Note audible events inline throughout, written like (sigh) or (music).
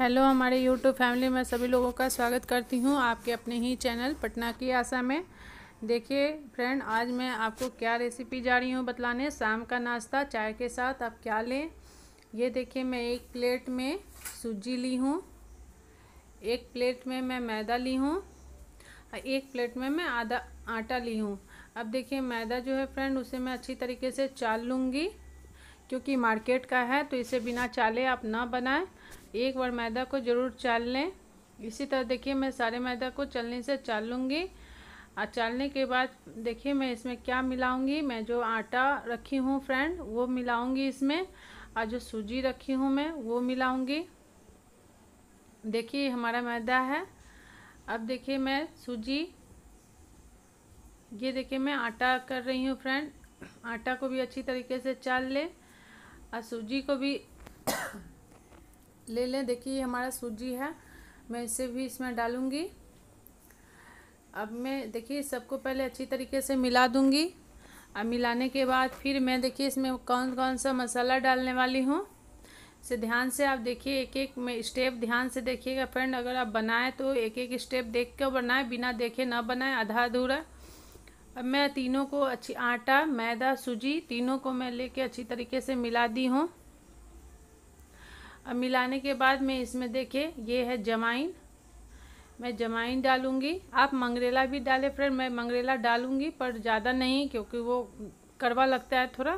hello हमारे YouTube family में सभी लोगों का स्वागत करती हूँ आपके अपने ही चैनल पटना की आशा में देखिए फ्रेंड आज मैं आपको क्या रेसिपी जा रही हूँ बतलाने शाम का नाश्ता चाय के साथ आप क्या लें ये देखिए मैं एक प्लेट में सूजी ली हूँ एक प्लेट में मैं मैदा ली हूँ और एक प्लेट में मैं आधा आटा ली हूँ अब देखिए मैदा जो है फ्रेंड उसे मैं अच्छी तरीके से चाल लूँगी क्योंकि मार्केट का है तो इसे बिना चाले आप ना बनाएं एक बार मैदा को ज़रूर चाल लें इसी तरह देखिए मैं सारे मैदा को चलने से चाल लूँगी और चालने के बाद देखिए मैं इसमें क्या मिलाऊँगी मैं जो आटा रखी हूँ फ्रेंड वो मिलाऊँगी इसमें और जो सूजी रखी हूँ मैं वो मिलाऊँगी देखिए हमारा मैदा है अब देखिए मैं सूजी ये देखिए मैं आटा कर रही हूँ फ्रेंड आटा को भी अच्छी तरीके से चाल लें और सूजी को भी ले लें देखिए ये हमारा सूजी है मैं इसे भी इसमें डालूँगी अब मैं देखिए सबको पहले अच्छी तरीके से मिला दूँगी अब मिलाने के बाद फिर मैं देखिए इसमें कौन कौन सा मसाला डालने वाली हूँ इसे ध्यान से आप देखिए एक एक में स्टेप ध्यान से देखिएगा फ्रेंड अगर आप बनाएं तो एक एक स्टेप देख कर बनाएं बिना देखे ना बनाएं आधा अधूरा अब मैं तीनों को अच्छी आटा मैदा सूजी तीनों को मैं लेके अच्छी तरीके से मिला दी हूँ अब मिलाने के बाद मैं इसमें देखिए ये है जमाइन मैं जमाइन डालूंगी आप मंगरेला भी डालें फ्रेंड मैं मंगरेला डालूँगी पर ज़्यादा नहीं क्योंकि वो कड़वा लगता है थोड़ा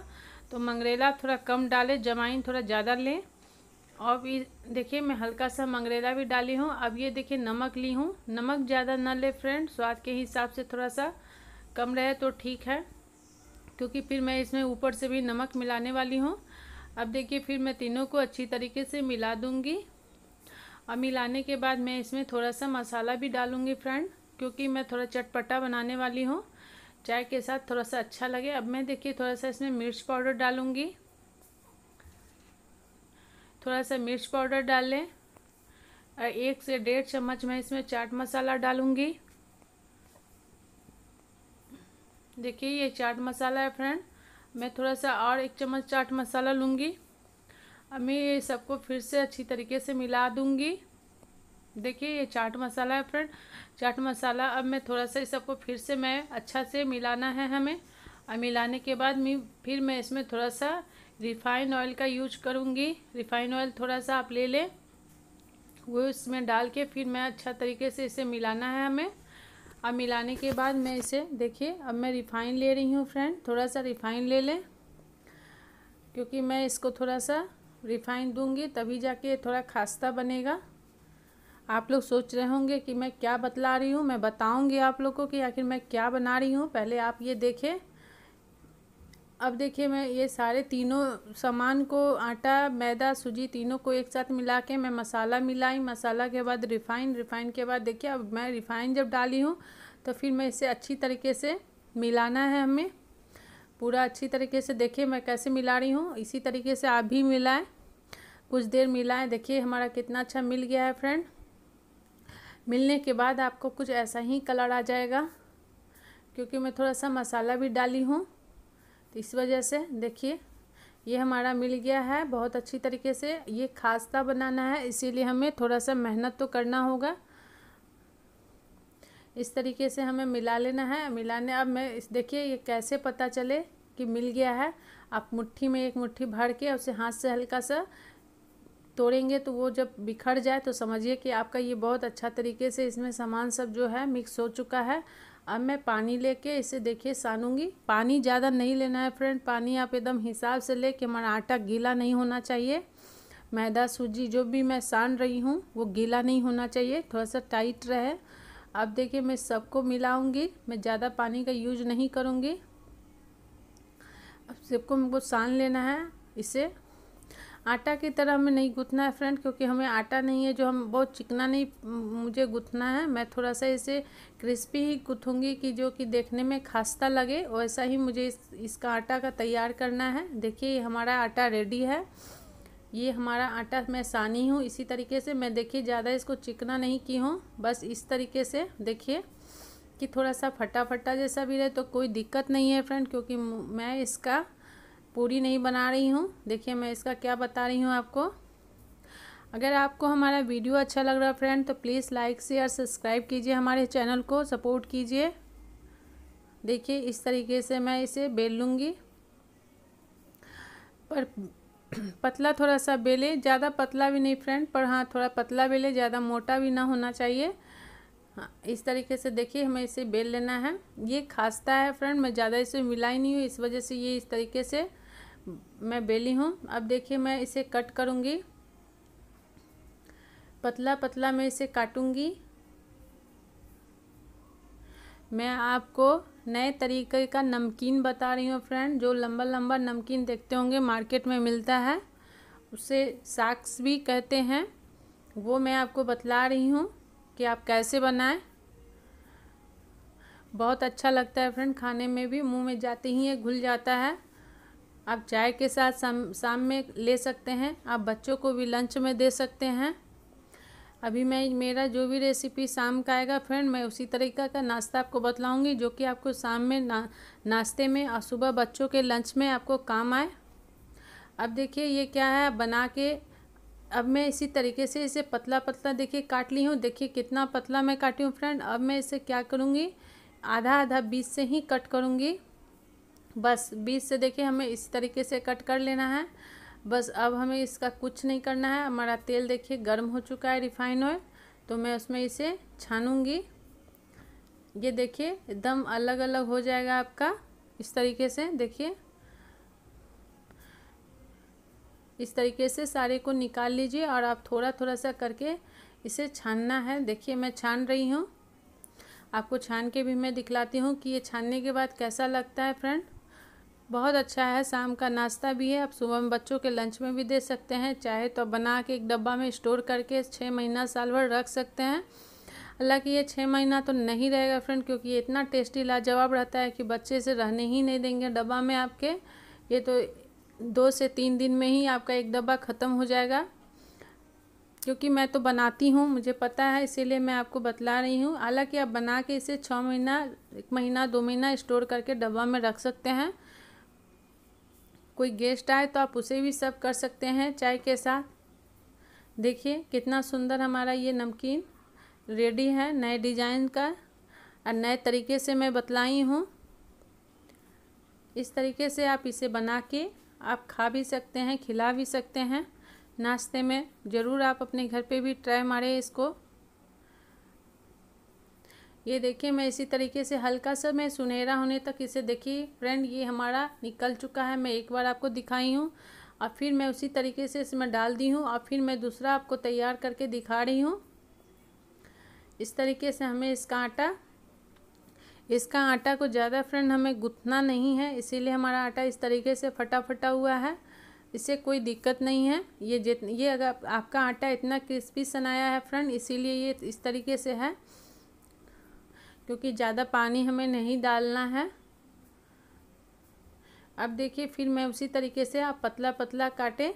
तो मंगरेला थोड़ा कम डालें जमाइन थोड़ा ज़्यादा लें और देखिए मैं हल्का सा मंगरेला भी डाली हूँ अब ये देखिए नमक ली हूँ नमक ज़्यादा ना ले फ्रेंड स्वाद के हिसाब से थोड़ा सा कम रहे तो ठीक है क्योंकि फिर मैं इसमें ऊपर से भी नमक मिलाने वाली हूँ अब देखिए फिर मैं तीनों को अच्छी तरीके से मिला दूँगी और मिलाने के बाद मैं इसमें थोड़ा सा मसाला भी डालूंगी फ्रेंड क्योंकि मैं थोड़ा चटपटा बनाने वाली हूँ चाय के साथ थोड़ा सा अच्छा लगे अब मैं देखिए थोड़ा सा इसमें मिर्च पाउडर डालूँगी थोड़ा सा मिर्च पाउडर डाल लें एक से डेढ़ चम्मच मैं इसमें चाट मसाला डालूँगी देखिए ये चाट मसाला है फ्रेंड मैं थोड़ा सा और एक चम्मच चाट मसाला लूँगी अब मैं ये सबको फिर से अच्छी तरीके से मिला दूँगी देखिए ये चाट मसाला है फ्रेंड चाट मसाला अब मैं थोड़ा सा इस सबको फिर से मैं अच्छा से मिलाना है हमें और मिलाने के बाद मैं फिर मैं इसमें थोड़ा सा रिफाइन ऑयल का यूज करूँगी रिफाइन ऑयल थोड़ा सा आप ले लें वो इसमें डाल के फिर मैं अच्छा तरीके से इसे मिलाना है हमें अब मिलाने के बाद मैं इसे देखिए अब मैं रिफाइन ले रही हूँ फ्रेंड थोड़ा सा रिफाइन ले लें क्योंकि मैं इसको थोड़ा सा रिफाइन दूंगी तभी जाके थोड़ा खास्ता बनेगा आप लोग सोच रहे होंगे कि मैं क्या बतला रही हूँ मैं बताऊँगी आप लोग को कि आखिर मैं क्या बना रही हूँ पहले आप ये देखें अब देखिए मैं ये सारे तीनों सामान को आटा मैदा सूजी तीनों को एक साथ मिला के मैं मसाला मिलाई मसाला के बाद रिफ़ाइन रिफ़ाइन के बाद देखिए अब मैं रिफ़ाइन जब डाली हूँ तो फिर मैं इसे अच्छी तरीके से मिलाना है हमें पूरा अच्छी तरीके से देखिए मैं कैसे मिला रही हूँ इसी तरीके से आप भी मिलाएँ कुछ देर मिलाएँ देखिए हमारा कितना अच्छा मिल गया है फ्रेंड मिलने के बाद आपको कुछ ऐसा ही कलर आ जाएगा क्योंकि मैं थोड़ा सा मसाला भी डाली हूँ तो इस वजह से देखिए ये हमारा मिल गया है बहुत अच्छी तरीके से ये खास्ता बनाना है इसीलिए हमें थोड़ा सा मेहनत तो करना होगा इस तरीके से हमें मिला लेना है मिलाने अब मैं इस देखिए ये कैसे पता चले कि मिल गया है आप मुट्ठी में एक मुट्ठी भर के उसे हाथ से हल्का सा तोड़ेंगे तो वो जब बिखर जाए तो समझिए कि आपका ये बहुत अच्छा तरीके से इसमें सामान सब जो है मिक्स हो चुका है अब मैं पानी लेके इसे देखिए सानूंगी पानी ज़्यादा नहीं लेना है फ्रेंड पानी आप एकदम हिसाब से ले कि हमारा आटा गीला नहीं होना चाहिए मैदा सूजी जो भी मैं सान रही हूँ वो गीला नहीं होना चाहिए थोड़ा सा टाइट रहे अब देखिए मैं सबको मिलाऊंगी मैं ज़्यादा पानी का यूज नहीं करूँगी अब सबको मुझको सान लेना है इसे आटा की तरह हमें नहीं गूँथना है फ्रेंड क्योंकि हमें आटा नहीं है जो हम बहुत चिकना नहीं मुझे गूँथना है मैं थोड़ा सा इसे क्रिस्पी ही गूँथूँगी कि जो कि देखने में खास्ता लगे वैसा ही मुझे इस, इसका आटा का तैयार करना है देखिए हमारा आटा रेडी है ये हमारा आटा मैं सानी हूँ इसी तरीके से मैं देखिए ज़्यादा इसको चिकना नहीं की हूँ बस इस तरीके से देखिए कि थोड़ा सा फटा फटा जैसा भी रहे तो कोई दिक्कत नहीं है फ्रेंड क्योंकि मैं इसका पूरी नहीं बना रही हूँ देखिए मैं इसका क्या बता रही हूँ आपको अगर आपको हमारा वीडियो अच्छा लग रहा है फ्रेंड तो प्लीज़ लाइक शेयर सब्सक्राइब कीजिए हमारे चैनल को सपोर्ट कीजिए देखिए इस तरीके से मैं इसे बेल लूँगी पर पतला थोड़ा सा बेले ज़्यादा पतला भी नहीं फ्रेंड पर हाँ थोड़ा पतला बेले ज़्यादा मोटा भी ना होना चाहिए हाँ इस तरीके से देखिए हमें इसे बेल लेना है ये खास्ता है फ्रेंड मैं ज़्यादा इसे मिला ही नहीं हूँ इस वजह से ये इस तरीके से मैं बेली हूँ अब देखिए मैं इसे कट करूँगी पतला पतला मैं इसे काटूँगी मैं आपको नए तरीके का नमकीन बता रही हूँ फ्रेंड जो लंबा लंबा नमकीन देखते होंगे मार्केट में मिलता है उसे साक्स भी कहते हैं वो मैं आपको बतला रही हूँ कि आप कैसे बनाएं बहुत अच्छा लगता है फ्रेंड खाने में भी मुंह में जाते ही ये घुल जाता है आप चाय के साथ शाम शाम में ले सकते हैं आप बच्चों को भी लंच में दे सकते हैं अभी मैं मेरा जो भी रेसिपी शाम का आएगा फ्रेंड मैं उसी तरीका का नाश्ता आपको बतलाऊंगी जो कि आपको शाम में ना नाश्ते में और सुबह बच्चों के लंच में आपको काम आए अब देखिए ये क्या है बना के अब मैं इसी तरीके से इसे पतला पतला देखिए काट ली हूँ देखिए कितना पतला मैं काटी हूँ फ्रेंड अब मैं इसे क्या करूँगी आधा आधा बीच से ही कट करूँगी बस बीच से देखिए हमें इस तरीके से कट कर लेना है बस अब हमें इसका कुछ नहीं करना है हमारा तेल देखिए गर्म हो चुका है रिफाइन ऑयल तो मैं उसमें इसे छानूंगी ये देखिए एकदम अलग अलग हो जाएगा आपका इस तरीके से देखिए इस तरीके से सारे को निकाल लीजिए और आप थोड़ा थोड़ा सा करके इसे छानना है देखिए मैं छान रही हूँ आपको छान के भी मैं दिखलाती हूँ कि ये छानने के बाद कैसा लगता है फ्रेंड बहुत अच्छा है शाम का नाश्ता भी है आप सुबह में बच्चों के लंच में भी दे सकते हैं चाहे तो बना के एक डब्बा में स्टोर करके छः महीना साल भर रख सकते हैं हालांकि ये छः महीना तो नहीं रहेगा फ्रेंड क्योंकि ये इतना टेस्टी लाजवाब रहता है कि बच्चे से रहने ही नहीं देंगे डब्बा में आपके ये तो दो से तीन दिन में ही आपका एक डब्बा ख़त्म हो जाएगा क्योंकि मैं तो बनाती हूँ मुझे पता है इसीलिए मैं आपको बतला रही हूँ हालांकि आप बना के इसे छः महीना एक महीना दो महीना स्टोर करके डब्बा में रख सकते हैं कोई गेस्ट आए तो आप उसे भी सर्व कर सकते हैं चाय के साथ देखिए कितना सुंदर हमारा ये नमकीन रेडी है नए डिजाइन का और नए तरीके से मैं बतलाई हूँ इस तरीके से आप इसे बना के आप खा भी सकते हैं खिला भी सकते हैं नाश्ते में ज़रूर आप अपने घर पे भी ट्राई मारें इसको ये देखिए मैं इसी तरीके से हल्का सा मैं सुनहरा होने तक इसे देखिए फ्रेंड ये हमारा निकल चुका है मैं एक बार आपको दिखाई हूँ और फिर मैं उसी तरीके से इसमें डाल दी हूँ और फिर मैं दूसरा आपको तैयार करके दिखा रही हूँ इस तरीके से हमें इसका आटा इसका आटा को ज़्यादा फ्रेंड हमें गुथना नहीं है इसीलिए हमारा आटा इस तरीके से फटा फटा हुआ है इससे कोई दिक्कत नहीं है ये जित ये अगर आपका आटा इतना क्रिस्पी सनाया है फ्रेंड इसीलिए ये इस तरीके से है क्योंकि ज़्यादा पानी हमें नहीं डालना है अब देखिए फिर मैं उसी तरीके से आप पतला पतला काटें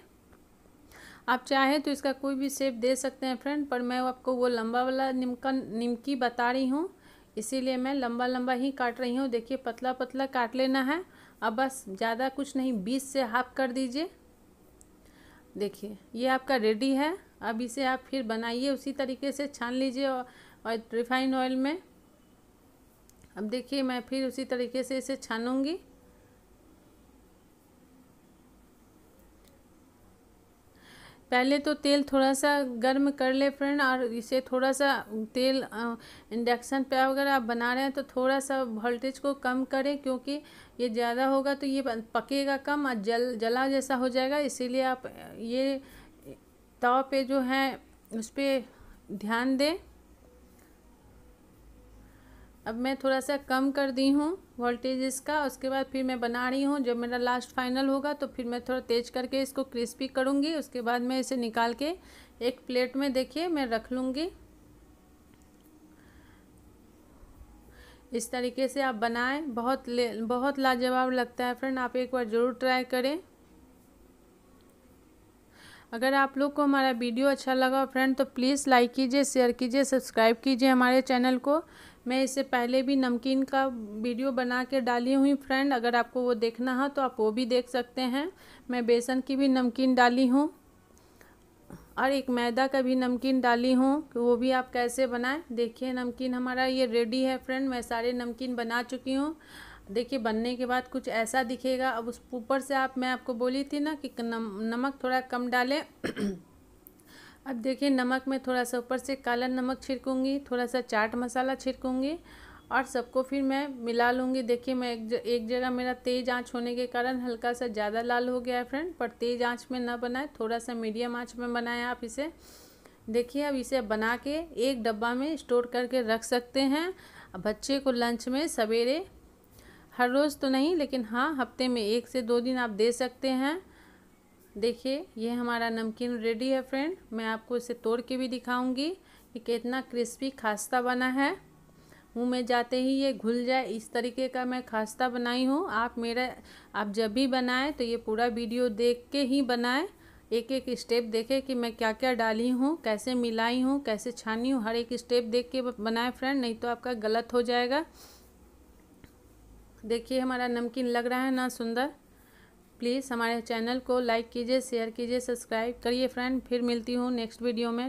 आप चाहें तो इसका कोई भी शेप दे सकते हैं फ्रेंड पर मैं आपको वो लंबा वाला निमका निमकी बता रही हूँ इसीलिए मैं लंबा लंबा ही काट रही हूँ देखिए पतला पतला काट लेना है अब बस ज़्यादा कुछ नहीं बीस से हाफ कर दीजिए देखिए ये आपका रेडी है अब इसे आप फिर बनाइए उसी तरीके से छान लीजिए और रिफाइंड ऑयल में अब देखिए मैं फिर उसी तरीके से इसे छानूंगी पहले तो तेल थोड़ा सा गर्म कर ले फ्रेंड और इसे थोड़ा सा तेल इंडक्शन पे अगर आप बना रहे हैं तो थोड़ा सा वोल्टेज को कम करें क्योंकि ये ज़्यादा होगा तो ये पकेगा कम और जल जला जैसा हो जाएगा इसीलिए आप ये तवा पे जो है उस पर ध्यान दें अब मैं थोड़ा सा कम कर दी हूँ वोल्टेज इसका उसके बाद फिर मैं बना रही हूँ जब मेरा लास्ट फाइनल होगा तो फिर मैं थोड़ा तेज करके इसको क्रिस्पी करूँगी उसके बाद मैं इसे निकाल के एक प्लेट में देखिए मैं रख लूँगी इस तरीके से आप बनाएं बहुत ले बहुत लाजवाब लगता है फ्रेंड आप एक बार ज़रूर ट्राई करें अगर आप लोग को हमारा वीडियो अच्छा लगा फ्रेंड तो प्लीज़ लाइक कीजिए शेयर कीजिए सब्सक्राइब कीजिए हमारे चैनल को मैं इससे पहले भी नमकीन का वीडियो बना के डाली हुई फ्रेंड अगर आपको वो देखना हो तो आप वो भी देख सकते हैं मैं बेसन की भी नमकीन डाली हूँ और एक मैदा का भी नमकीन डाली हूँ वो भी आप कैसे बनाएं देखिए नमकीन हमारा ये रेडी है फ्रेंड मैं सारे नमकीन बना चुकी हूँ देखिए बनने के बाद कुछ ऐसा दिखेगा अब उस ऊपर से आप मैं आपको बोली थी ना कि नम, नमक थोड़ा कम डालें (clears throat) अब देखिए नमक में थोड़ा सा ऊपर से काला नमक छिड़कूँगी थोड़ा सा चाट मसाला छिड़कूँगी और सबको फिर मैं मिला लूँगी देखिए मैं एक, ज, एक जगह मेरा तेज़ आंच होने के कारण हल्का सा ज़्यादा लाल हो गया है फ्रेंड पर तेज़ आंच में ना बनाए थोड़ा सा मीडियम आंच में बनाएं आप इसे देखिए अब इसे बना के एक डब्बा में स्टोर करके रख सकते हैं बच्चे को लंच में सवेरे हर रोज़ तो नहीं लेकिन हाँ हफ्ते में एक से दो दिन आप दे सकते हैं देखिए ये हमारा नमकीन रेडी है फ्रेंड मैं आपको इसे तोड़ के भी दिखाऊंगी कि कितना क्रिस्पी खास्ता बना है मुँह में जाते ही ये घुल जाए इस तरीके का मैं खास्ता बनाई हूँ आप मेरा आप जब भी बनाएं तो ये पूरा वीडियो देख के ही बनाएं एक एक स्टेप देखें कि मैं क्या क्या डाली हूँ कैसे मिलाई हूँ कैसे छानी हूँ हर एक स्टेप देख के बनाएं फ्रेंड नहीं तो आपका गलत हो जाएगा देखिए हमारा नमकीन लग रहा है ना सुंदर प्लीज़ हमारे चैनल को लाइक कीजिए शेयर कीजिए सब्सक्राइब करिए फ्रेंड फिर मिलती हूँ नेक्स्ट वीडियो में